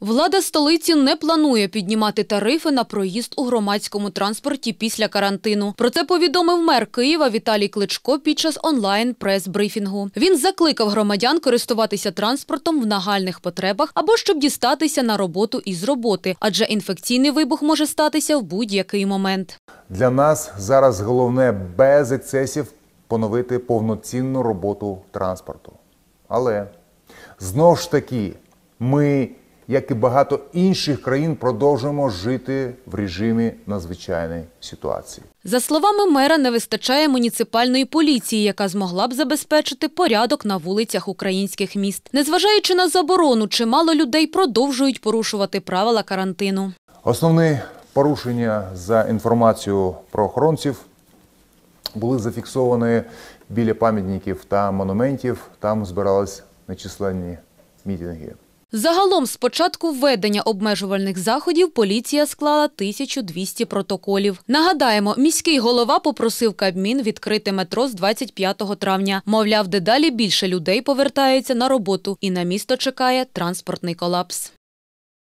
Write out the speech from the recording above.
Влада столиці не планує піднімати тарифи на проїзд у громадському транспорті після карантину. Про це повідомив мер Києва Віталій Кличко під час онлайн-прес-брифінгу. Він закликав громадян користуватися транспортом в нагальних потребах або щоб дістатися на роботу із роботи, адже інфекційний вибух може статися в будь-який момент. Для нас зараз головне без ексцесів поновити повноцінну роботу транспорту. Але знову ж таки ми як і багато інших країн, продовжуємо жити в режимі надзвичайної ситуації. За словами мера, не вистачає муніципальної поліції, яка змогла б забезпечити порядок на вулицях українських міст. Незважаючи на заборону, чимало людей продовжують порушувати правила карантину. Основні порушення за інформацією правоохоронців були зафіксовані біля пам'ятників та монументів. Там збирались нечисленні мітинги. Загалом з початку введення обмежувальних заходів поліція склала 1200 протоколів. Нагадаємо, міський голова попросив Кабмін відкрити метро з 25 травня. Мовляв, дедалі більше людей повертається на роботу, і на місто чекає транспортний колапс.